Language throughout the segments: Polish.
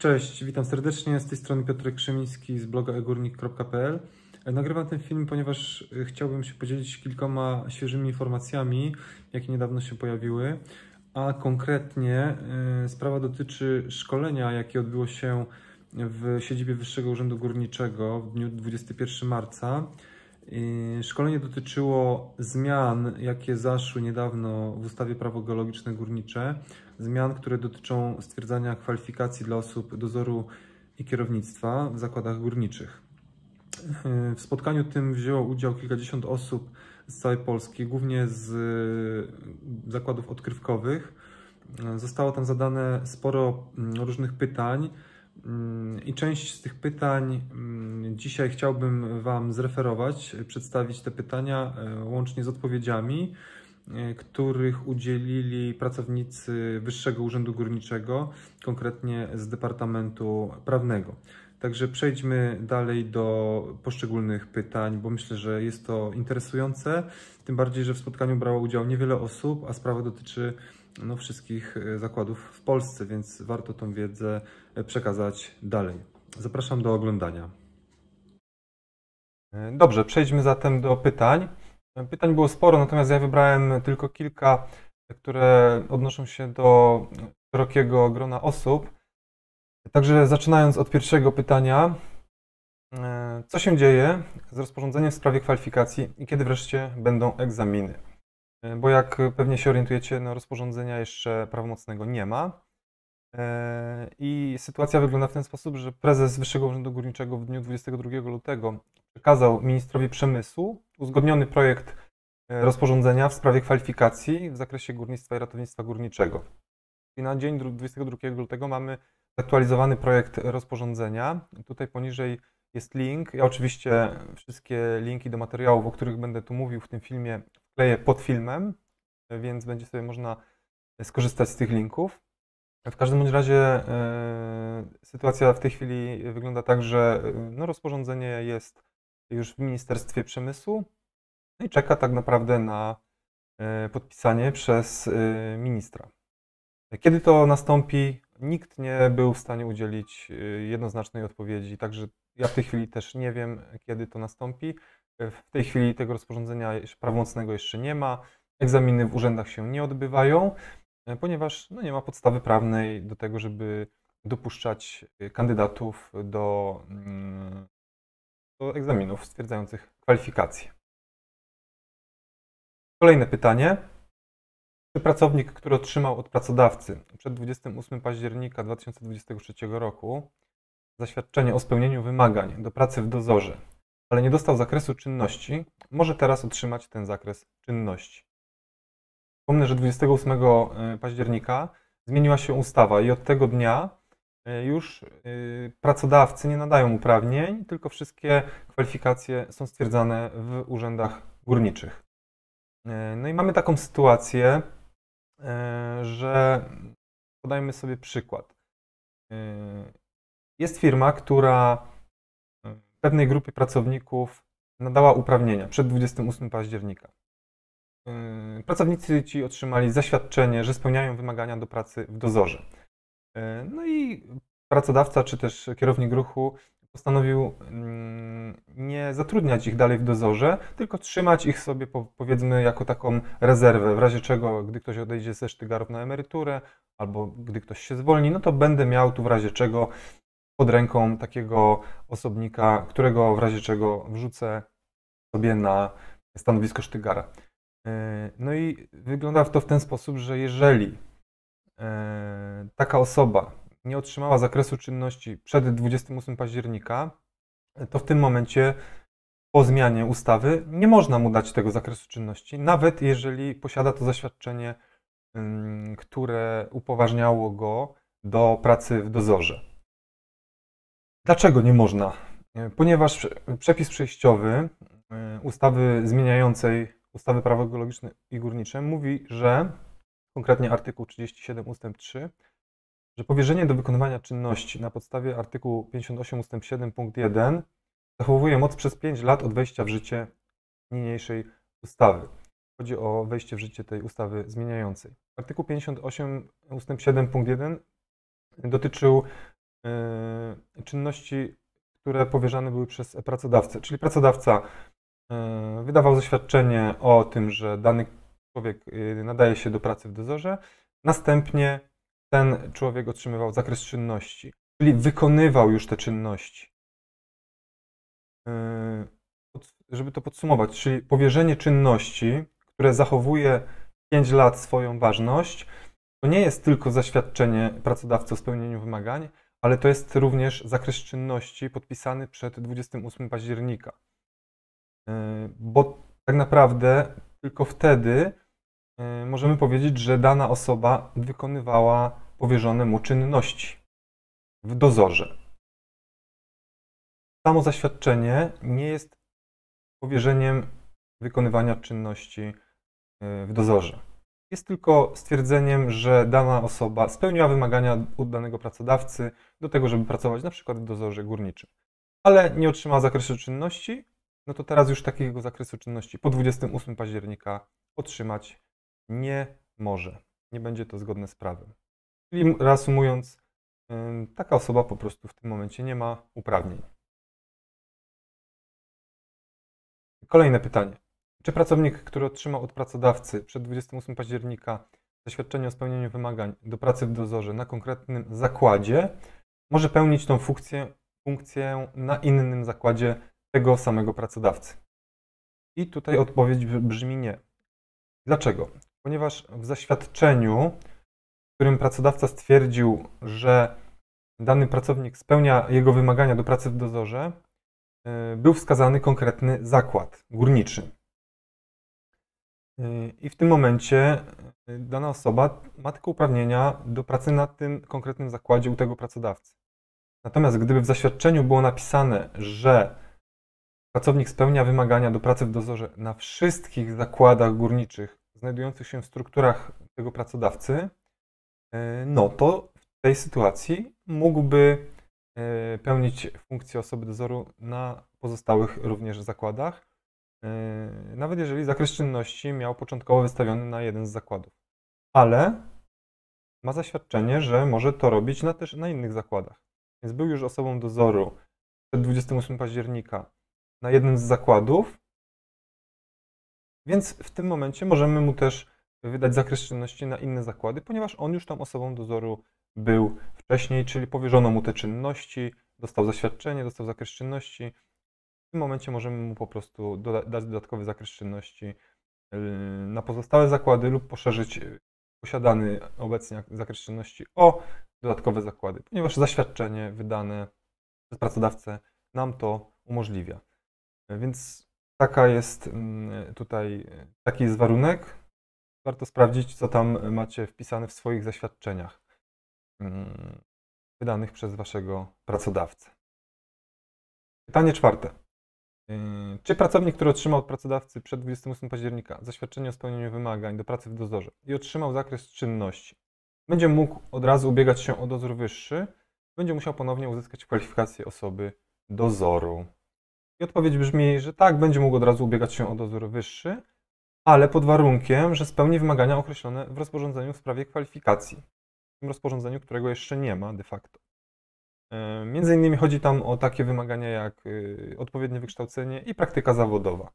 Cześć, witam serdecznie. Z tej strony Piotr Krzymiński z bloga egurnik.pl. E, nagrywam ten film, ponieważ e, chciałbym się podzielić kilkoma świeżymi informacjami, jakie niedawno się pojawiły, a konkretnie e, sprawa dotyczy szkolenia, jakie odbyło się w siedzibie Wyższego Urzędu Górniczego w dniu 21 marca. Szkolenie dotyczyło zmian, jakie zaszły niedawno w ustawie Prawo geologiczne górnicze, zmian, które dotyczą stwierdzania kwalifikacji dla osób dozoru i kierownictwa w zakładach górniczych. W spotkaniu tym wzięło udział kilkadziesiąt osób z całej Polski, głównie z zakładów odkrywkowych. Zostało tam zadane sporo mm, różnych pytań Mm, I część z tych pytań mm, dzisiaj chciałbym Wam zreferować, przedstawić te pytania e, łącznie z odpowiedziami, e, których udzielili pracownicy Wyższego Urzędu Górniczego, konkretnie z Departamentu Prawnego. Także przejdźmy dalej do poszczególnych pytań, bo myślę, że jest to interesujące. Tym bardziej, że w spotkaniu brało udział niewiele osób, a sprawa dotyczy no, wszystkich e, zakładów w Polsce, więc warto tą wiedzę e, przekazać dalej. Zapraszam do oglądania. E, dobrze, przejdźmy zatem do pytań. Pytań było sporo, natomiast ja wybrałem tylko kilka, które odnoszą się do no, szerokiego grona osób. Także zaczynając od pierwszego pytania, co się dzieje z rozporządzeniem w sprawie kwalifikacji i kiedy wreszcie będą egzaminy? bo jak pewnie się orientujecie, no rozporządzenia jeszcze prawomocnego nie ma. E, I sytuacja wygląda w ten sposób, że prezes Wyższego Urzędu Górniczego w dniu 22 lutego przekazał ministrowi przemysłu uzgodniony projekt e, rozporządzenia w sprawie kwalifikacji w zakresie górnictwa i ratownictwa górniczego. I na dzień 22 lutego mamy zaktualizowany projekt rozporządzenia. Tutaj poniżej jest link. Ja oczywiście wszystkie linki do materiałów, o których będę tu mówił w tym filmie, wkleję pod filmem, więc będzie sobie można skorzystać z tych linków. W każdym bądź razie e, sytuacja w tej chwili wygląda tak, że e, no, rozporządzenie jest już w Ministerstwie Przemysłu i czeka tak naprawdę na e, podpisanie przez ministra. Kiedy to nastąpi, nikt nie był w stanie udzielić jednoznacznej odpowiedzi, także ja w tej chwili też nie wiem, kiedy to nastąpi. W tej chwili tego rozporządzenia prawomocnego jeszcze nie ma. Egzaminy w urzędach się nie odbywają, e, ponieważ no, nie ma podstawy prawnej do tego, żeby dopuszczać e, kandydatów do, mm, do egzaminów stwierdzających kwalifikacje. Kolejne pytanie. Czy pracownik, który otrzymał od pracodawcy przed 28 października 2023 roku zaświadczenie o spełnieniu wymagań do pracy w dozorze ale nie dostał zakresu czynności, może teraz otrzymać ten zakres czynności. Wspomnę, że 28 e, października zmieniła się ustawa i od tego dnia e, już e, pracodawcy nie nadają uprawnień, tylko wszystkie kwalifikacje są stwierdzane w urzędach górniczych. No i mamy taką sytuację, że podajmy sobie przykład. Jest firma, która pewnej grupie pracowników nadała uprawnienia przed 28 października. Yy, pracownicy ci otrzymali zaświadczenie, że spełniają wymagania do pracy w dozorze. Yy, no i pracodawca czy też kierownik ruchu postanowił mm, nie zatrudniać ich dalej w dozorze, tylko trzymać ich sobie powiedzmy jako taką rezerwę, w razie czego, gdy ktoś odejdzie ze sztygarów na emeryturę albo gdy ktoś się zwolni, no to będę miał tu w razie czego pod ręką takiego osobnika, którego w razie czego wrzucę sobie na stanowisko sztygara. E, no i wygląda to w ten sposób, że jeżeli e, taka osoba nie otrzymała zakresu czynności przed 28 października, to w tym momencie po zmianie ustawy nie można mu dać tego zakresu czynności, nawet jeżeli posiada to zaświadczenie, mm, które upoważniało go do pracy w dozorze. Dlaczego nie można? E, ponieważ przepis przejściowy e, ustawy zmieniającej ustawy prawo geologiczne i górnicze mówi, że konkretnie artykuł 37 ustęp 3, że powierzenie do wykonywania czynności na podstawie artykułu 58 ustęp 7 punkt 1 zachowuje moc przez 5 lat od wejścia w życie niniejszej ustawy. Chodzi o wejście w życie tej ustawy zmieniającej. Artykuł 58 ustęp 7 punkt 1 dotyczył E, czynności, które powierzane były przez pracodawcę. Czyli pracodawca e, wydawał zaświadczenie o tym, że dany człowiek e, nadaje się do pracy w dozorze, następnie ten człowiek otrzymywał zakres czynności, czyli wykonywał już te czynności. Żeby to podsumować, czyli powierzenie czynności, które zachowuje 5 lat swoją ważność, to nie jest tylko zaświadczenie pracodawcy o spełnieniu wymagań, ale to jest również zakres czynności podpisany przed 28 października. E, bo tak naprawdę tylko wtedy e, możemy powiedzieć, że dana osoba wykonywała powierzone mu czynności w dozorze. Samo zaświadczenie nie jest powierzeniem wykonywania czynności e, w dozorze jest tylko stwierdzeniem, że dana osoba spełniła wymagania od danego pracodawcy do tego, żeby pracować na przykład w dozorze górniczym, ale nie otrzymała zakresu czynności, no to teraz już takiego zakresu czynności po 28 października otrzymać nie może. Nie będzie to zgodne z prawem. Czyli reasumując, taka osoba po prostu w tym momencie nie ma uprawnień. Kolejne pytanie. Czy pracownik, który otrzymał od pracodawcy przed 28 października zaświadczenie o spełnieniu wymagań do pracy w dozorze na konkretnym zakładzie, może pełnić tą funkcję, funkcję na innym zakładzie tego samego pracodawcy? I tutaj odpowiedź brzmi nie. Dlaczego? Ponieważ w zaświadczeniu, w którym pracodawca stwierdził, że dany pracownik spełnia jego wymagania do pracy w dozorze, y, był wskazany konkretny zakład górniczy. I w tym momencie y, dana osoba ma tylko uprawnienia do pracy na tym konkretnym zakładzie u tego pracodawcy. Natomiast gdyby w zaświadczeniu było napisane, że pracownik spełnia wymagania do pracy w dozorze na wszystkich zakładach górniczych znajdujących się w strukturach tego pracodawcy, y, no to w tej sytuacji mógłby y, pełnić funkcję osoby dozoru na pozostałych również zakładach. Yy, nawet jeżeli zakres czynności miał początkowo wystawiony na jeden z zakładów. Ale ma zaświadczenie, że może to robić na, też na innych zakładach. Więc był już osobą dozoru przed 28 października na jednym z zakładów, więc w tym momencie możemy mu też wydać zakres czynności na inne zakłady, ponieważ on już tam osobą dozoru był wcześniej, czyli powierzono mu te czynności, dostał zaświadczenie, dostał zakres czynności, w tym momencie możemy mu po prostu dać dodatkowy zakres czynności yy, na pozostałe zakłady lub poszerzyć yy, posiadany obecnie zakres czynności o dodatkowe zakłady, ponieważ zaświadczenie wydane przez pracodawcę nam to umożliwia. Yy, więc taka jest mm, tutaj, taki jest warunek. Warto sprawdzić, co tam macie wpisane w swoich zaświadczeniach wydanych przez waszego pracodawcę. Pytanie czwarte. Yy, czy pracownik, który otrzymał od pracodawcy przed 28 października zaświadczenie o spełnieniu wymagań do pracy w dozorze i otrzymał zakres czynności, będzie mógł od razu ubiegać się o dozór wyższy, będzie musiał ponownie uzyskać kwalifikację osoby dozoru. I odpowiedź brzmi, że tak, będzie mógł od razu ubiegać się o dozór wyższy, ale pod warunkiem, że spełni wymagania określone w rozporządzeniu w sprawie kwalifikacji. W tym rozporządzeniu, którego jeszcze nie ma de facto. E, między innymi chodzi tam o takie wymagania jak y, odpowiednie wykształcenie i praktyka zawodowa.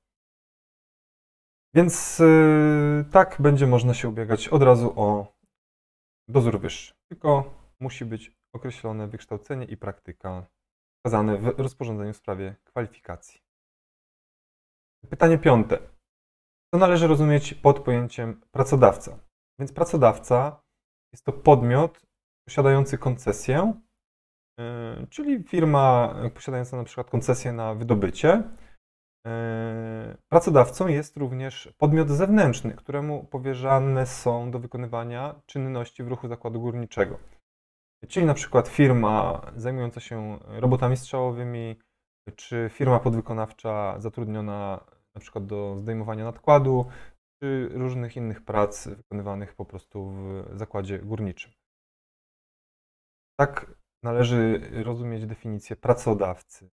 Więc y, tak będzie można się ubiegać od razu o dozór wyższy. Tylko musi być określone wykształcenie i praktyka wskazane w rozporządzeniu w sprawie kwalifikacji. Pytanie piąte. Co należy rozumieć pod pojęciem pracodawca? Więc pracodawca jest to podmiot posiadający koncesję E, czyli firma e, posiadająca na przykład koncesję na wydobycie, e, pracodawcą jest również podmiot zewnętrzny, któremu powierzane są do wykonywania czynności w ruchu zakładu górniczego. Czyli na przykład firma zajmująca się robotami strzałowymi, czy firma podwykonawcza zatrudniona na przykład do zdejmowania nadkładu, czy różnych innych prac wykonywanych po prostu w zakładzie górniczym. Tak należy rozumieć definicję pracodawcy.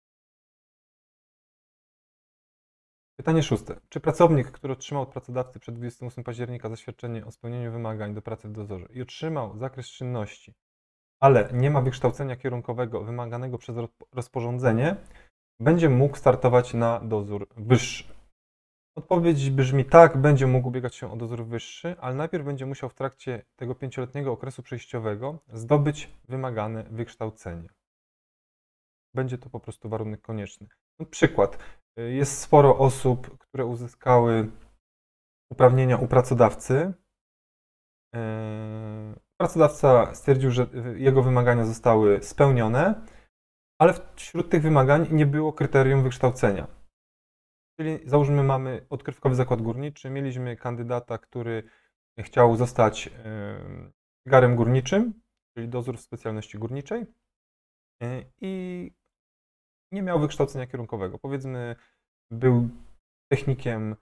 Pytanie szóste. Czy pracownik, który otrzymał od pracodawcy przed 28 października zaświadczenie o spełnieniu wymagań do pracy w dozorze i otrzymał zakres czynności, ale nie ma wykształcenia kierunkowego wymaganego przez rozporządzenie, będzie mógł startować na dozór wyższy? Odpowiedź brzmi tak, będzie mógł ubiegać się o dozór wyższy, ale najpierw będzie musiał w trakcie tego pięcioletniego okresu przejściowego zdobyć wymagane wykształcenie. Będzie to po prostu warunek konieczny. Przykład. Y, jest sporo osób, które uzyskały uprawnienia u pracodawcy. Y, pracodawca stwierdził, że jego wymagania zostały spełnione, ale wśród tych wymagań nie było kryterium wykształcenia Czyli załóżmy, mamy odkrywkowy zakład górniczy, mieliśmy kandydata, który chciał zostać garem górniczym, czyli dozór w specjalności górniczej e, i nie miał wykształcenia kierunkowego. Powiedzmy, był technikiem,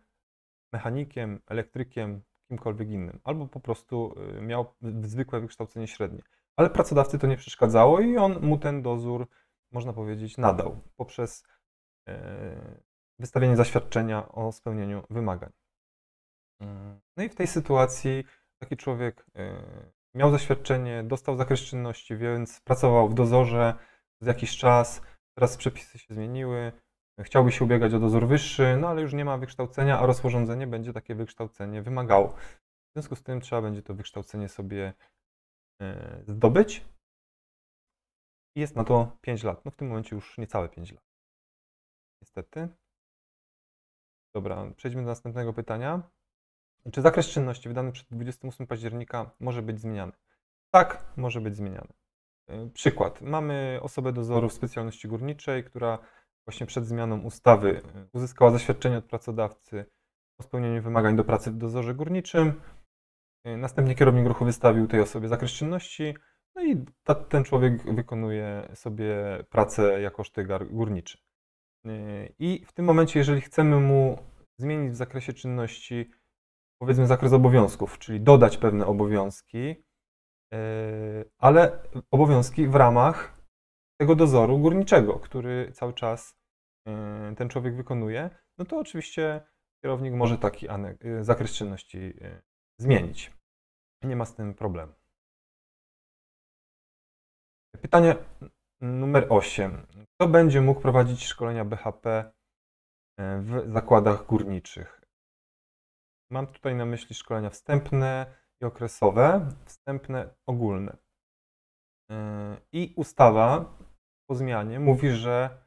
mechanikiem, elektrykiem, kimkolwiek innym, albo po prostu e, miał zwykłe wykształcenie średnie. Ale pracodawcy to nie przeszkadzało i on mu ten dozór, można powiedzieć, nadał poprzez e, wystawienie zaświadczenia o spełnieniu wymagań. Mm, no i w tej sytuacji taki człowiek y, miał zaświadczenie, dostał zakres czynności, więc pracował w dozorze z jakiś czas, teraz przepisy się zmieniły, chciałby się ubiegać o dozór wyższy, no ale już nie ma wykształcenia, a rozporządzenie będzie takie wykształcenie wymagało. W związku z tym trzeba będzie to wykształcenie sobie y, zdobyć. Jest na to 5 lat. No w tym momencie już niecałe 5 lat. Niestety. Dobra, przejdźmy do następnego pytania. Czy zakres czynności wydany przed 28 października może być zmieniany? Tak, może być zmieniany. E, przykład. Mamy osobę dozoru w specjalności górniczej, która właśnie przed zmianą ustawy e, uzyskała zaświadczenie od pracodawcy o spełnieniu wymagań do pracy w dozorze górniczym. E, następnie kierownik ruchu wystawił tej osobie zakres czynności, no i ta, ten człowiek wykonuje sobie pracę jako sztygar górniczy. Y, I w tym momencie, jeżeli chcemy mu zmienić w zakresie czynności, powiedzmy zakres obowiązków, czyli dodać pewne obowiązki, y, ale obowiązki w ramach tego dozoru górniczego, który cały czas y, ten człowiek wykonuje, no to oczywiście kierownik może taki zakres czynności zmienić. Nie ma z tym problemu. Pytanie Numer 8. Kto będzie mógł prowadzić szkolenia BHP e, w zakładach górniczych? Mam tutaj na myśli szkolenia wstępne i okresowe, wstępne ogólne. E, I ustawa po zmianie mówi, że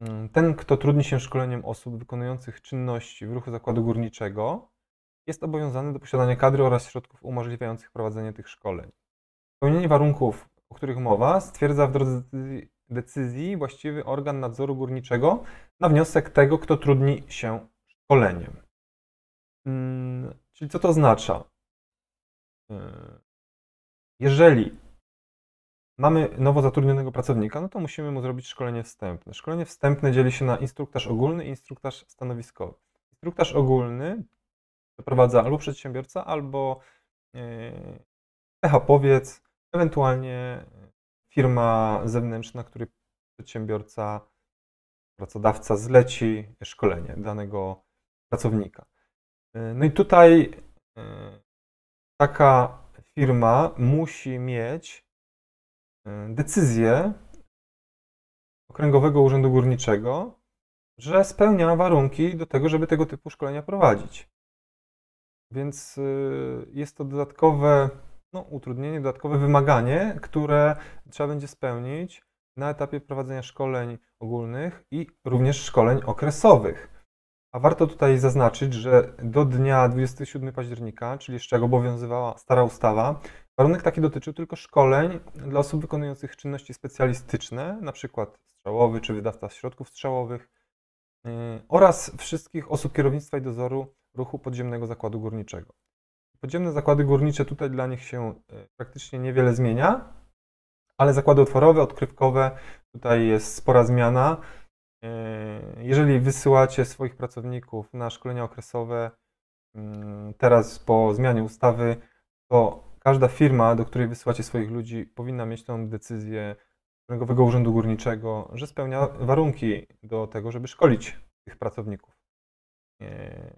mm, ten, kto trudni się szkoleniem osób wykonujących czynności w ruchu zakładu górniczego, jest obowiązany do posiadania kadry oraz środków umożliwiających prowadzenie tych szkoleń. Spełnienie warunków o których mowa, stwierdza w drodze decyzji właściwy organ nadzoru górniczego na wniosek tego, kto trudni się szkoleniem. Mm, czyli co to oznacza? Y, jeżeli mamy nowo zatrudnionego pracownika, no to musimy mu zrobić szkolenie wstępne. Szkolenie wstępne dzieli się na instruktaż ogólny i instruktaż stanowiskowy. Instruktaż ogólny przeprowadza albo przedsiębiorca, albo y, PHP-owiec, ewentualnie firma zewnętrzna, której przedsiębiorca, pracodawca zleci szkolenie danego pracownika. No i tutaj e, taka firma musi mieć e, decyzję Okręgowego Urzędu Górniczego, że spełnia warunki do tego, żeby tego typu szkolenia prowadzić. Więc e, jest to dodatkowe no, utrudnienie, dodatkowe wymaganie, które trzeba będzie spełnić na etapie prowadzenia szkoleń ogólnych i również szkoleń okresowych. A warto tutaj zaznaczyć, że do dnia 27 października, czyli jeszcze jak obowiązywała stara ustawa, warunek taki dotyczył tylko szkoleń dla osób wykonujących czynności specjalistyczne, np. strzałowy czy wydawca środków strzałowych, yy, oraz wszystkich osób kierownictwa i dozoru ruchu podziemnego zakładu górniczego. Podziemne zakłady górnicze tutaj dla nich się e, praktycznie niewiele zmienia, ale zakłady otworowe, odkrywkowe, tutaj jest spora zmiana. E, jeżeli wysyłacie swoich pracowników na szkolenia okresowe mm, teraz po zmianie ustawy, to każda firma, do której wysyłacie swoich ludzi, powinna mieć tą decyzję Kręgowego Urzędu Górniczego, że spełnia warunki do tego, żeby szkolić tych pracowników. E,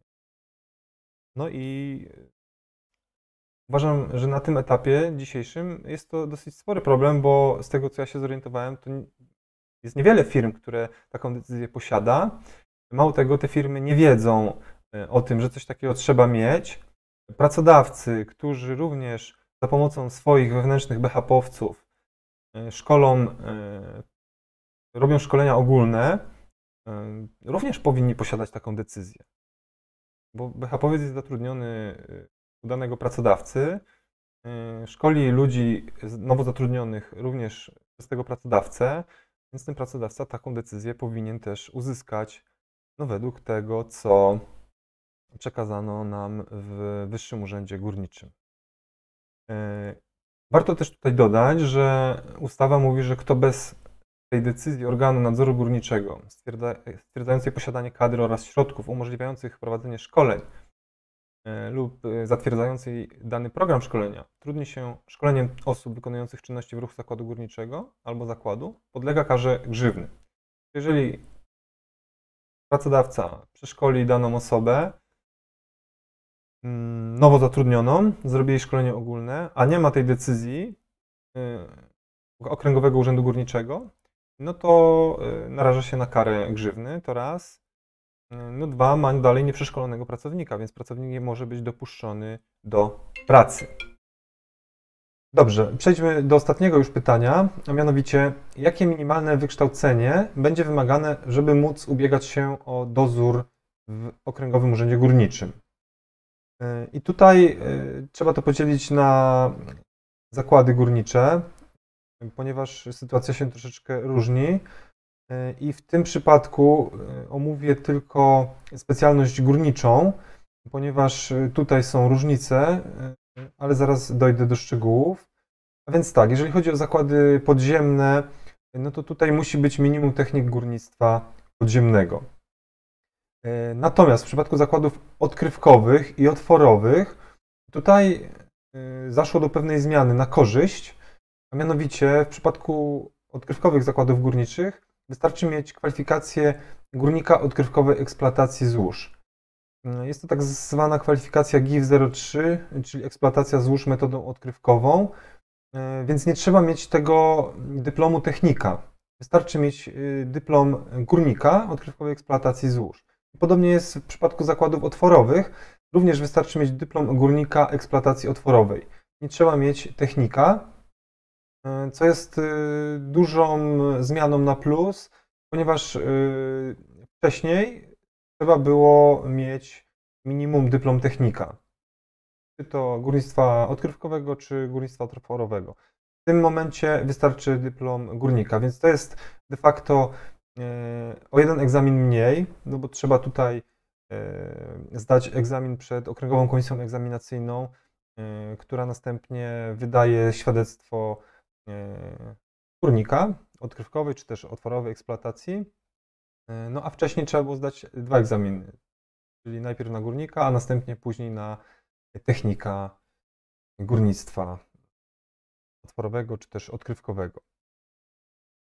no i Uważam, że na tym etapie dzisiejszym jest to dosyć spory problem, bo z tego co ja się zorientowałem, to jest niewiele firm, które taką decyzję posiada. Mało tego, te firmy nie wiedzą e, o tym, że coś takiego trzeba mieć. Pracodawcy, którzy również za pomocą swoich wewnętrznych BHP-owców e, szkolą, e, robią szkolenia ogólne, również powinni posiadać taką decyzję. Bo BHP-owiec jest zatrudniony u danego pracodawcy, y, szkoli ludzi nowo zatrudnionych również przez tego pracodawcę, więc ten pracodawca taką decyzję powinien też uzyskać no, według tego, co przekazano nam w Wyższym Urzędzie Górniczym. Y, warto też tutaj dodać, że ustawa mówi, że kto bez tej decyzji organu nadzoru górniczego stwierdza, stwierdzającej posiadanie kadry oraz środków umożliwiających prowadzenie szkoleń E, lub e, zatwierdzającej dany program szkolenia trudni się szkoleniem osób wykonujących czynności w ruchu zakładu górniczego albo zakładu, podlega karze grzywny. Jeżeli pracodawca przeszkoli daną osobę mm, nowo zatrudnioną, zrobi jej szkolenie ogólne, a nie ma tej decyzji e, Okręgowego Urzędu Górniczego, no to naraża się na karę grzywny, to raz. No dwa, mam dalej nieprzeszkolonego pracownika, więc pracownik nie może być dopuszczony do pracy. Dobrze, przejdźmy do ostatniego już pytania, a mianowicie jakie minimalne wykształcenie będzie wymagane, żeby móc ubiegać się o dozór w Okręgowym Urzędzie Górniczym? Y, I tutaj y, trzeba to podzielić na zakłady górnicze, ponieważ sytuacja się troszeczkę różni. E, I w tym przypadku e, omówię tylko specjalność górniczą, ponieważ e, tutaj są różnice, ale zaraz dojdę do szczegółów. A więc tak, jeżeli chodzi o zakłady podziemne, no to tutaj musi być minimum technik górnictwa podziemnego. Natomiast w przypadku zakładów odkrywkowych i otworowych, tutaj zaszło do pewnej zmiany na korzyść, a mianowicie w przypadku odkrywkowych zakładów górniczych Wystarczy mieć kwalifikację górnika odkrywkowej eksploatacji złóż. Jest to tak zwana kwalifikacja GIF-03, czyli eksploatacja złóż metodą odkrywkową, więc nie trzeba mieć tego dyplomu technika. Wystarczy mieć y, dyplom górnika odkrywkowej eksploatacji złóż. Podobnie jest w przypadku zakładów otworowych. Również wystarczy mieć dyplom górnika eksploatacji otworowej. Nie trzeba mieć technika, E, co jest y, dużą zmianą na plus, ponieważ y, wcześniej trzeba było mieć minimum dyplom technika, czy to górnictwa odkrywkowego, czy górnictwa toporowego. W tym momencie wystarczy dyplom górnika, więc to jest de facto e, o jeden egzamin mniej, no bo trzeba tutaj e, zdać egzamin przed Okręgową Komisją Egzaminacyjną, która następnie wydaje świadectwo kurnika odkrywkowej czy też otworowej eksploatacji. E, no a wcześniej trzeba było zdać dwa egzaminy, czyli najpierw na górnika, a następnie później na technika górnictwa otworowego czy też odkrywkowego.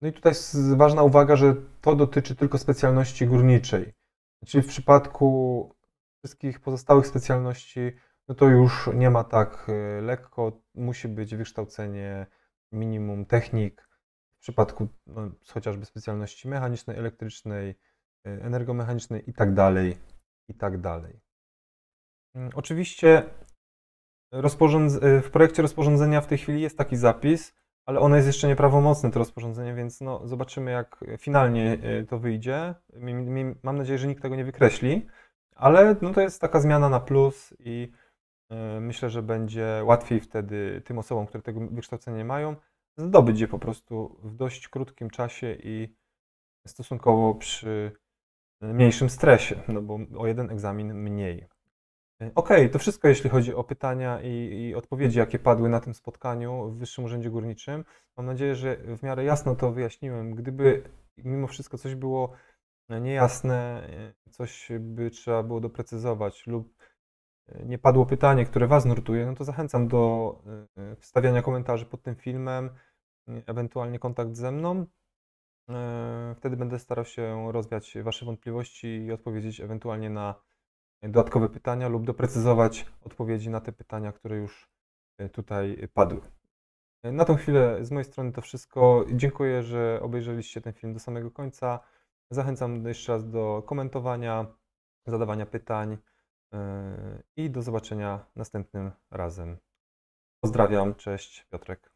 No i tutaj ważna uwaga, że to dotyczy tylko specjalności górniczej. Czyli znaczy, w przypadku wszystkich pozostałych specjalności, no to już nie ma tak e, lekko, musi być wykształcenie minimum technik w przypadku no, chociażby specjalności mechanicznej, elektrycznej, y, energomechanicznej i tak dalej, i tak dalej. Mm, oczywiście y, w projekcie rozporządzenia w tej chwili jest taki zapis, ale ono jest jeszcze nieprawomocne, to rozporządzenie, więc no, zobaczymy, jak finalnie y, to wyjdzie. Mam nadzieję, że nikt tego nie wykreśli, ale no, to jest taka zmiana na plus i E, myślę, że będzie łatwiej wtedy tym osobom, które tego wykształcenia nie mają, zdobyć je po prostu w dość krótkim czasie i stosunkowo przy mniejszym stresie, no bo o jeden egzamin mniej. E, OK, to wszystko jeśli chodzi o pytania i, i, odpowiedzi, jakie padły na tym spotkaniu w Wyższym Urzędzie Górniczym. Mam nadzieję, że w miarę jasno to wyjaśniłem. Gdyby mimo wszystko coś było niejasne, e, coś by trzeba było doprecyzować lub nie padło pytanie, które Was nurtuje, no to zachęcam do e, wstawiania komentarzy pod tym filmem, ewentualnie kontakt ze mną. E, wtedy będę starał się rozwiać Wasze wątpliwości i odpowiedzieć ewentualnie na dodatkowe pytania lub doprecyzować odpowiedzi na te pytania, które już e, tutaj padły. Na tą chwilę z mojej strony to wszystko. Dziękuję, że obejrzeliście ten film do samego końca. Zachęcam jeszcze raz do komentowania, zadawania pytań. Yy, i do zobaczenia następnym razem. Pozdrawiam, cześć Piotrek.